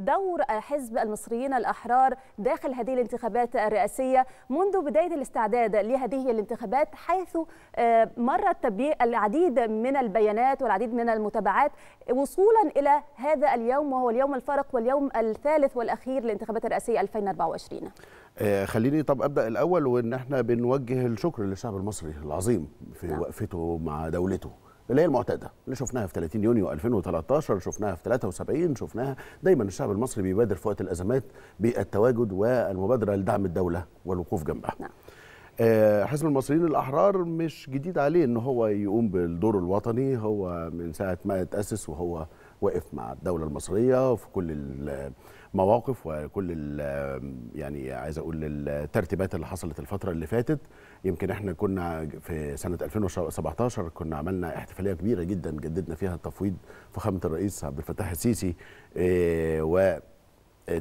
دور حزب المصريين الأحرار داخل هذه الانتخابات الرئاسية منذ بداية الاستعداد لهذه الانتخابات حيث آه، مرت العديد من البيانات والعديد من المتابعات وصولا إلى هذا اليوم وهو اليوم الفارق واليوم الثالث والأخير للانتخابات الرئاسية 2024 آه، خليني طب ابدا الاول وان احنا بنوجه الشكر للشعب المصري العظيم في نعم. وقفته مع دولته اللي هي المعتاده اللي شفناها في 30 يونيو 2013 شفناها في 73 شفناها دايما الشعب المصري بيبادر في وقت الازمات بالتواجد والمبادره لدعم الدوله والوقوف جنبها نعم. آه، حزب المصريين الاحرار مش جديد عليه ان هو يقوم بالدور الوطني هو من ساعه ما اتاسس وهو واقف مع الدوله المصريه في كل المواقف وكل يعني عايز اقول الترتيبات اللي حصلت الفتره اللي فاتت يمكن احنا كنا في سنه 2017 كنا عملنا احتفاليه كبيره جدا جددنا فيها تفويض فخامه الرئيس عبد الفتاح السيسي آه، و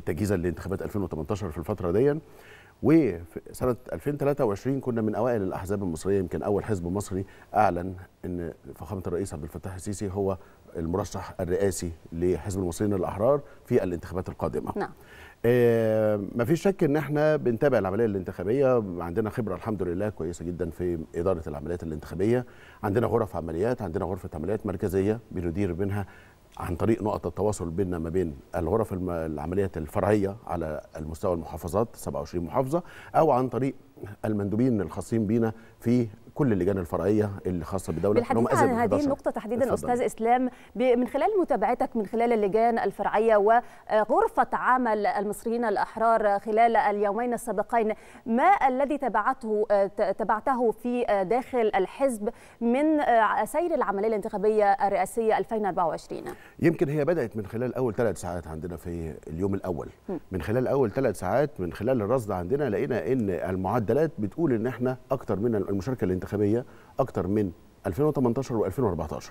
تجهيزا لانتخابات 2018 في الفتره دي وسنه 2023 كنا من اوائل الاحزاب المصريه يمكن اول حزب مصري اعلن ان فخامه الرئيس عبد الفتاح السيسي هو المرشح الرئاسي لحزب المصريين الاحرار في الانتخابات القادمه نعم آه ما فيش شك ان احنا بنتابع العمليه الانتخابيه عندنا خبره الحمد لله كويسه جدا في اداره العمليات الانتخابيه عندنا غرف عمليات عندنا غرفه عمليات مركزيه بندير منها عن طريق نقط التواصل بيننا ما بين الغرف العمليات الفرعيه على المستوى المحافظات 27 محافظه او عن طريق المندوبين الخاصين بينا في كل اللجان الفرعيه اللي خاصه بالدوله بالحديث عن هذه النقطه تحديدا استاذ اسلام من خلال متابعتك من خلال اللجان الفرعيه وغرفه عمل المصريين الاحرار خلال اليومين السابقين ما الذي تبعته تبعته في داخل الحزب من سير العمليه الانتخابيه الرئاسيه 2024 يمكن هي بدات من خلال اول ثلاث ساعات عندنا في اليوم الاول من خلال اول ثلاث ساعات من خلال الرصد عندنا لقينا ان المعدلات بتقول ان احنا اكثر من المشاركه الانتخابيه الانتخابيه اكتر من 2018 و2014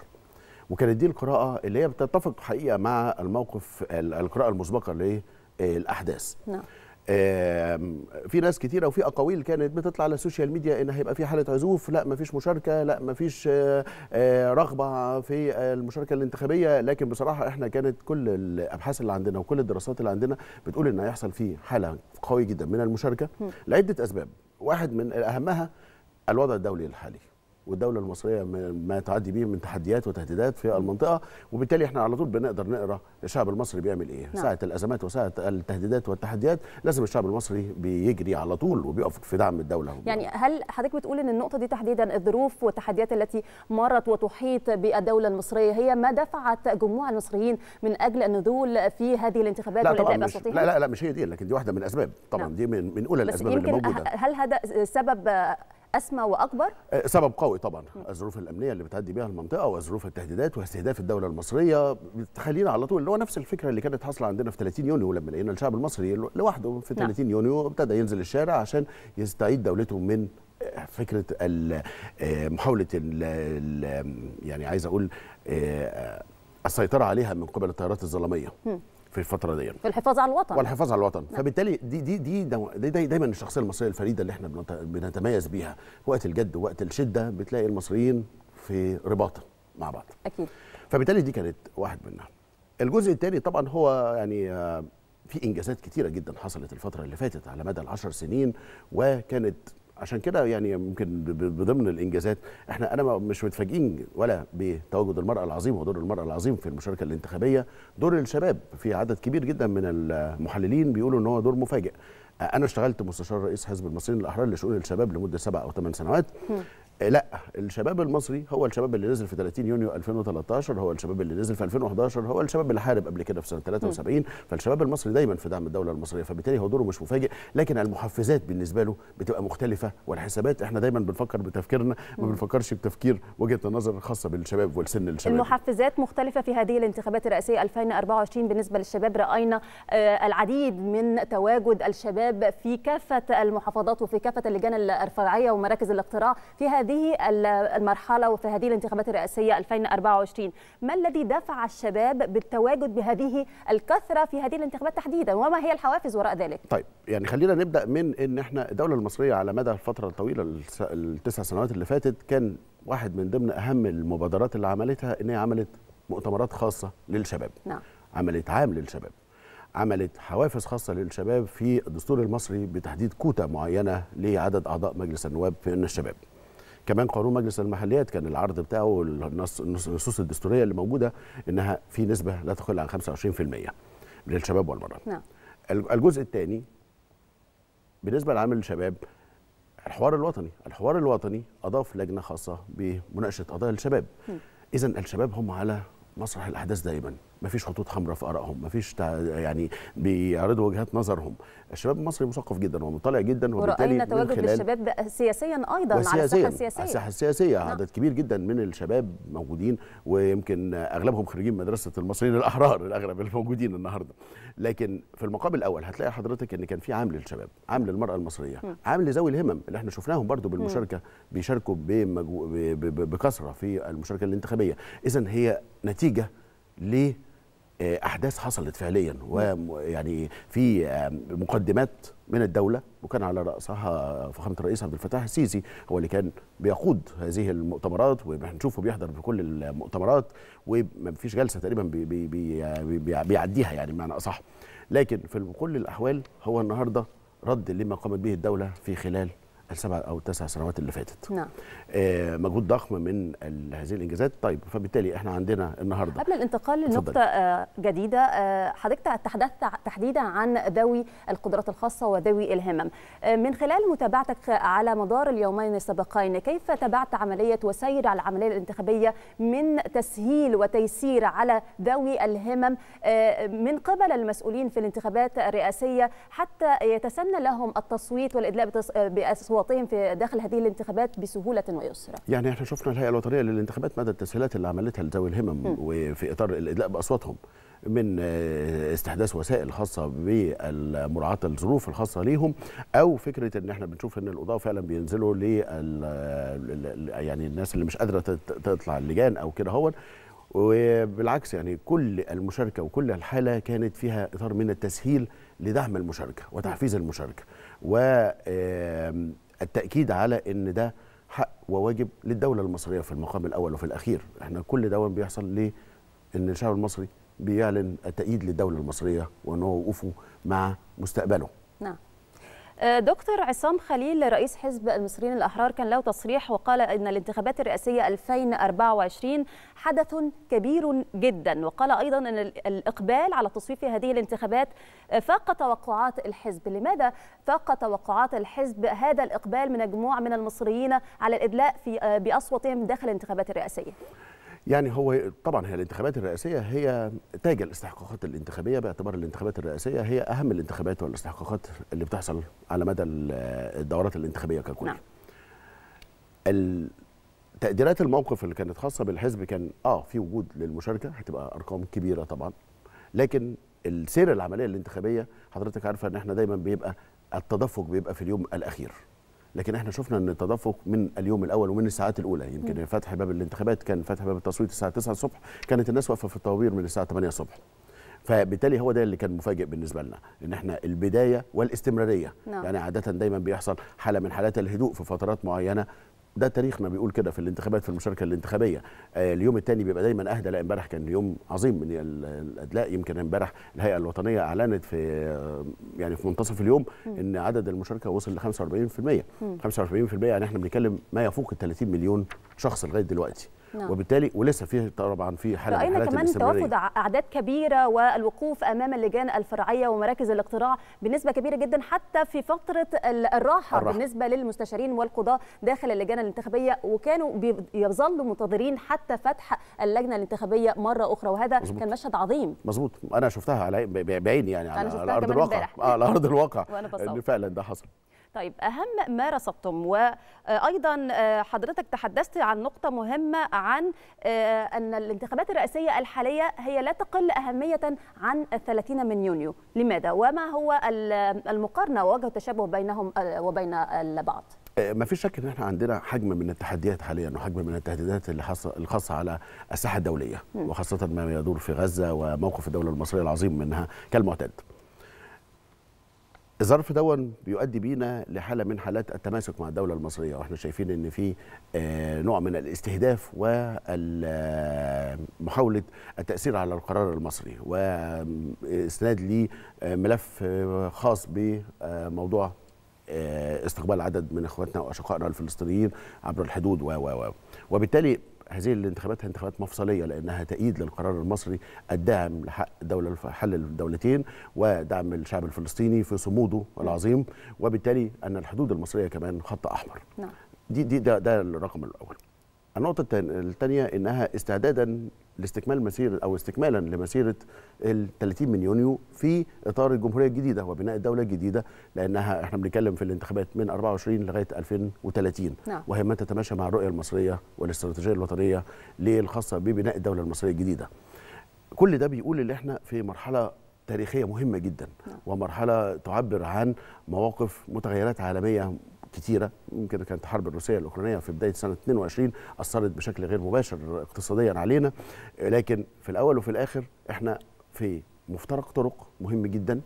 وكانت دي القراءه اللي هي بتتفق حقيقه مع الموقف القراءه المسبقه للاحداث نعم في ناس كتيرة وفي أقاويل كانت بتطلع على السوشيال ميديا إن هيبقى في حالة عزوف لا مفيش مشاركة لا مفيش رغبة في المشاركة الانتخابية لكن بصراحة إحنا كانت كل الأبحاث اللي عندنا وكل الدراسات اللي عندنا بتقول إن هيحصل فيه حالة قوية جدا من المشاركة لعدة أسباب واحد من أهمها الوضع الدولي الحالي والدوله المصريه ما تعدي به من تحديات وتهديدات في المنطقه وبالتالي احنا على طول بنقدر نقرا الشعب المصري بيعمل ايه نعم. ساعه الازمات وساعه التهديدات والتحديات لازم الشعب المصري بيجري على طول وبيقف في دعم الدوله يعني هل حضرتك بتقول ان النقطه دي تحديدا الظروف والتحديات التي مرت وتحيط بالدوله المصريه هي ما دفعت جموع المصريين من اجل النزول في هذه الانتخابات لا طبعا مش لا, لا لا مش هي دي لكن دي واحده من الاسباب طبعا نعم. دي من, من اولى الاسباب اللي موجوده هل هذا سبب اسمى واكبر؟ آه، سبب قوي طبعا الظروف الامنيه اللي بتعدي بها المنطقه وظروف التهديدات واستهداف الدوله المصريه تخلينا على طول اللي هو نفس الفكره اللي كانت حاصله عندنا في 30 يونيو لما لقينا الشعب المصري لوحده في 30 نعم. يونيو ابتدى ينزل الشارع عشان يستعيد دولته من آه، فكره آه، محاوله يعني عايز اقول السيطره عليها من قبل التيارات الظلاميه. في الفتره دي في الحفاظ على الوطن والحفاظ على الوطن نعم. فبالتالي دي دي دي, دي, دي دايما الشخصيه المصريه الفريده اللي احنا بنتميز بيها وقت الجد ووقت الشده بتلاقي المصريين في رباط مع بعض اكيد فبالتالي دي كانت واحد منها الجزء الثاني طبعا هو يعني آه، في انجازات كتيره جدا حصلت الفتره اللي فاتت على مدى العشر سنين وكانت عشان كده يعني يمكن بضمن الانجازات احنا انا مش متفاجئين ولا بتواجد المراه العظيم ودور المراه العظيم في المشاركه الانتخابيه دور الشباب في عدد كبير جدا من المحللين بيقولوا ان هو دور مفاجئ انا اشتغلت مستشار رئيس حزب المصريين الاحرار لشؤون الشباب لمده سبع او ثمان سنوات آه، لا الشباب المصري هو الشباب اللي نزل في 30 يونيو 2013 هو الشباب اللي نزل في 2011 هو الشباب اللي حارب قبل كده في سنه 73 فالشباب المصري دايما في دعم الدوله المصريه فبالتالي هو دوره مش مفاجئ لكن المحفزات بالنسبه له بتبقى مختلفه والحسابات احنا دايما بنفكر بتفكيرنا ما بنفكرش بتفكير وجهه النظر الخاصه بالشباب والسن الشباب المحفزات مختلفه في هذه الانتخابات الرئاسيه 2024 بالنسبه للشباب راينا آه، العديد من تواجد الشباب في كافه المحافظات وفي كافه اللجان الرفاعيه ومراكز الاقتراع في هذه هذه المرحلة وفي هذه الانتخابات الرئاسية 2024 ما الذي دفع الشباب بالتواجد بهذه الكثرة في هذه الانتخابات تحديدا وما هي الحوافز وراء ذلك طيب يعني خلينا نبدأ من ان احنا الدولة المصرية على مدى الفترة الطويلة التسع سنوات اللي فاتت كان واحد من ضمن أهم المبادرات اللي عملتها ان هي عملت مؤتمرات خاصة للشباب نعم عملت عام للشباب عملت حوافز خاصة للشباب في الدستور المصري بتحديد كوتا معينة لعدد أعضاء مجلس النواب من الشباب كمان قانون مجلس المحليات كان العرض بتاعه النصوص الدستوريه اللي موجوده انها في نسبه لا تقل عن 25% للشباب والمرأة نعم الجزء الثاني بالنسبه لعمل الشباب الحوار الوطني الحوار الوطني اضاف لجنه خاصه بمناقشه قضايا الشباب اذا الشباب هم على مسرح الاحداث دائما مفيش خطوط حمراء في ارائهم مفيش يعني بيعرضوا وجهات نظرهم الشباب المصري مثقف جدا ومطلع جدا وراينا تواجد للشباب سياسيا ايضا على الساحه السياسيه على الساحه السياسيه نعم. عدد كبير جدا من الشباب موجودين ويمكن اغلبهم خريجين مدرسه المصريين الاحرار الاغلب الموجودين النهارده لكن في المقابل الاول هتلاقي حضرتك ان كان في عامل للشباب عامل للمراه المصريه م. عامل لذوي الهمم اللي احنا شفناهم برضو بالمشاركه م. بيشاركوا بمجو... ب... ب... بكثره في المشاركه الانتخابيه اذا هي نتيجه ليه آه، احداث حصلت فعليا ويعني في مقدمات من الدوله وكان على راسها فخامه الرئيس عبد الفتاح السيسي هو اللي كان بيقود هذه المؤتمرات وبنشوفه بيحضر في كل المؤتمرات وما فيش جلسه تقريبا بي بي بي بيعديها يعني بمعنى اصح لكن في كل الاحوال هو النهارده رد لما قامت به الدوله في خلال السبع او التسع سنوات اللي فاتت نعم آه مجهود ضخم من هذه الانجازات طيب فبالتالي احنا عندنا النهارده قبل الانتقال لنقطه آه، جديده آه، حضرتك تحدثت تحديدا عن ذوي القدرات الخاصه وذوي الهمم آه، من خلال متابعتك على مدار اليومين السابقين كيف تابعت عمليه وسير على العمليه الانتخابيه من تسهيل وتيسير على ذوي الهمم من قبل المسؤولين في الانتخابات الرئاسيه حتى يتسنى لهم التصويت والادلاء باصوات واطئهم في داخل هذه الانتخابات بسهوله ويسر يعني احنا شفنا الهيئه الوطنيه للانتخابات مدى التسهيلات اللي عملتها لذوي الهمم وفي اطار الادلاء باصواتهم من آه، استحداث وسائل خاصة بمراعاة الظروف الخاصة ليهم أو فكرة إن إحنا بنشوف إن القضاء فعلا بينزلوا ل آه، يعني الناس اللي مش قادرة تطلع اللجان أو كده هون وبالعكس يعني كل المشاركة وكل الحالة كانت فيها إطار من التسهيل لدعم المشاركة وتحفيز المشاركة و التاكيد على ان ده حق وواجب للدوله المصريه في المقام الاول وفي الاخير احنا كل ده بيحصل ليه ان الشعب المصري بيعلن التأييد للدولة المصرية وأنه وقوفه مع مستقبله نعم آه، دكتور عصام خليل رئيس حزب المصريين الأحرار كان له تصريح وقال أن الانتخابات الرئاسية 2024 حدث كبير جدا وقال أيضا أن الإقبال على تصويت هذه الانتخابات فاق توقعات الحزب لماذا فاق توقعات الحزب هذا الإقبال من مجموعة من المصريين على الإدلاء في آه، بأصواتهم داخل الانتخابات الرئاسية يعني هو طبعا هي الانتخابات الرئاسيه هي تاج الاستحقاقات الانتخابيه باعتبار الانتخابات الرئاسيه هي اهم الانتخابات والاستحقاقات اللي بتحصل على مدى الدورات الانتخابيه ككل. نعم. تقديرات الموقف اللي كانت خاصه بالحزب كان اه في وجود للمشاركه هتبقى ارقام كبيره طبعا لكن السير العمليه الانتخابيه حضرتك عارفه ان احنا دايما بيبقى التدفق بيبقى في اليوم الاخير. لكن احنا شفنا ان التدفق من اليوم الاول ومن الساعات الاولى يمكن فتح باب الانتخابات كان فتح باب التصويت الساعه 9 الصبح كانت الناس واقفه في الطوابير من الساعه 8 الصبح فبالتالي هو ده اللي كان مفاجئ بالنسبه لنا ان احنا البدايه والاستمراريه نعم. يعني عاده دايما بيحصل حاله من حالات الهدوء في فترات معينه ده تاريخنا بيقول كده في الانتخابات في المشاركه الانتخابيه آه، اليوم الثاني بيبقى دايما اهدى لا امبارح كان يوم عظيم من الادلاء يمكن امبارح الهيئه الوطنيه اعلنت في آه، يعني في منتصف اليوم ان عدد المشاركه وصل ل 45% 45% يعني احنا بنتكلم ما يفوق ال 30 مليون شخص لغايه دلوقتي نعم. وبالتالي ولسه فيه طبعا في حاله من راينا كمان توافد اعداد كبيره والوقوف امام اللجان الفرعيه ومراكز الاقتراع بنسبه كبيره جدا حتى في فتره الراحه, الراحة. بالنسبه للمستشارين والقضاه داخل اللجان الانتخابيه وكانوا يظلوا منتظرين حتى فتح اللجنه الانتخابيه مره اخرى وهذا مزبوط. كان مشهد عظيم مظبوط انا شفتها على بعيني يعني على, على ارض الواقع اه على ارض الواقع ان فعلا ده حصل طيب أهم ما رصدتم وأيضا آه، حضرتك تحدثت عن نقطة مهمة عن آه، أن الانتخابات الرئاسية الحالية هي لا تقل أهمية عن 30 من يونيو لماذا وما هو المقارنة ووجه التشابه بينهم آه، وبين البعض ما فيش شك ان احنا عندنا حجم من التحديات حاليا وحجم من التهديدات اللي الخاصه على الساحه الدوليه وخاصه ما يدور في غزه وموقف الدوله المصريه العظيم منها كالمعتاد. الظرف دون بيؤدي بينا لحاله من حالات التماسك مع الدوله المصريه واحنا شايفين ان في آه، نوع من الاستهداف ومحاوله التاثير على القرار المصري واسناد لملف آه، آه، خاص بموضوع استقبال عدد من اخواتنا واشقائنا الفلسطينيين عبر الحدود و وبالتالي هذه الانتخابات انتخابات مفصليه لانها تأييد للقرار المصري الداعم لحق دوله حل الدولتين ودعم الشعب الفلسطيني في صموده العظيم وبالتالي ان الحدود المصريه كمان خط احمر نعم دي دي ده, ده الرقم الاول النقطة الثانية أنها استعدادا لاستكمال مسيرة أو استكمالا لمسيرة ال 30 من يونيو في إطار الجمهورية الجديدة وبناء الدولة الجديدة لأنها إحنا بنتكلم في الانتخابات من 24 لغاية 2030 نعم. وهي ما تتماشى مع الرؤية المصرية والاستراتيجية الوطنية الخاصة ببناء الدولة المصرية الجديدة كل ده بيقول ان احنا في مرحله تاريخيه مهمه جدا نعم. ومرحله تعبر عن مواقف متغيرات عالميه كتيره يمكن كانت الحرب الروسيه الاوكرانيه في بدايه سنه 22 اثرت بشكل غير مباشر اقتصاديا علينا لكن في الاول وفي الاخر احنا في مفترق طرق مهم جدا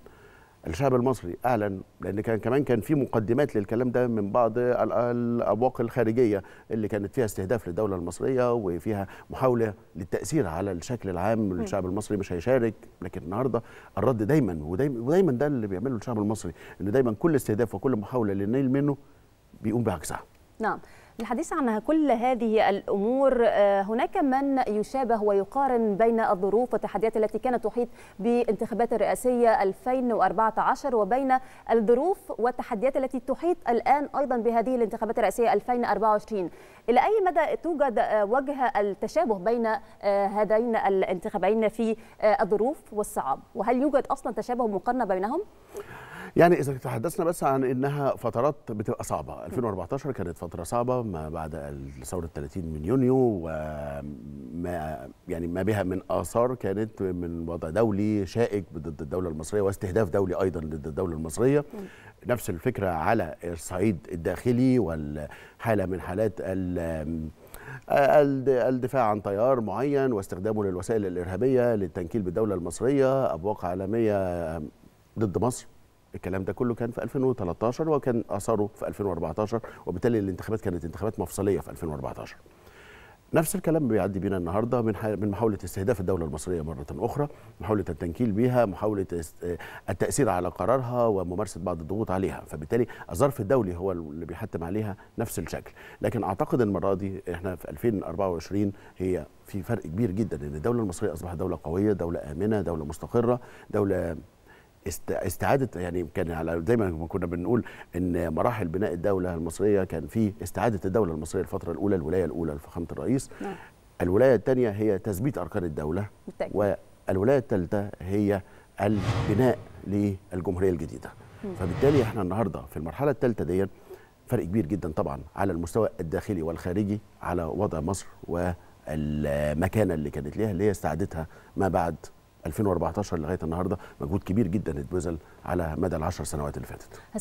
الشعب المصري اعلن لان كان كمان كان في مقدمات للكلام ده من بعض الابواق الخارجيه اللي كانت فيها استهداف للدوله المصريه وفيها محاوله للتاثير على الشكل العام الشعب المصري مش هيشارك لكن النهارده الرد دايما ودايما, ودايما ده اللي بيعمله الشعب المصري ان دايما كل استهداف وكل محاوله للنيل منه بيقوم بعكسها نعم الحديث عن كل هذه الامور آه، هناك من يشابه ويقارن بين الظروف والتحديات التي كانت تحيط بانتخابات الرئاسيه 2014 وبين الظروف والتحديات التي تحيط الان ايضا بهذه الانتخابات الرئاسيه 2024 الى اي مدى توجد آه، وجه التشابه بين آه، هذين الانتخابين في الظروف والصعاب وهل يوجد اصلا تشابه مقارنه بينهم يعني اذا تحدثنا بس عن انها فترات بتبقى صعبه 2014 كانت فتره صعبه ما بعد ثوره 30 من يونيو وما يعني ما بها من اثار كانت من وضع دولي شائك ضد الدوله المصريه واستهداف دولي ايضا ضد الدوله المصريه نفس الفكره على الصعيد الداخلي والحاله من حالات الدفاع عن تيار معين واستخدامه للوسائل الارهابيه للتنكيل بالدوله المصريه ابواق عالميه ضد مصر الكلام ده كله كان في 2013 وكان اثاره في 2014 وبالتالي الانتخابات كانت انتخابات مفصليه في 2014 نفس الكلام بيعدي بينا النهارده من من محاوله استهداف الدوله المصريه مره اخرى، محاوله التنكيل بيها، محاوله التاثير على قرارها وممارسه بعض الضغوط عليها، فبالتالي الظرف الدولي هو اللي بيحتم عليها نفس الشكل، لكن اعتقد المره دي احنا في 2024 هي في فرق كبير جدا ان الدوله المصريه اصبحت دوله قويه، دوله امنه، دوله مستقره، دوله استعاده يعني كان على زي ما كنا بنقول ان مراحل بناء الدوله المصريه كان في استعاده الدوله المصريه الفتره الاولى الولايه الاولى لفخامه الرئيس نعم. الولايه الثانيه هي تثبيت اركان الدوله بتاكد. والولايه الثالثه هي البناء للجمهوريه الجديده مم. فبالتالي احنا النهارده في المرحله الثالثه ديت فرق كبير جدا طبعا على المستوى الداخلي والخارجي على وضع مصر والمكانه اللي كانت ليها اللي هي استعادتها ما بعد 2014 لغايه النهارده مجهود كبير جدا اتبذل على مدى العشر سنوات اللي فاتت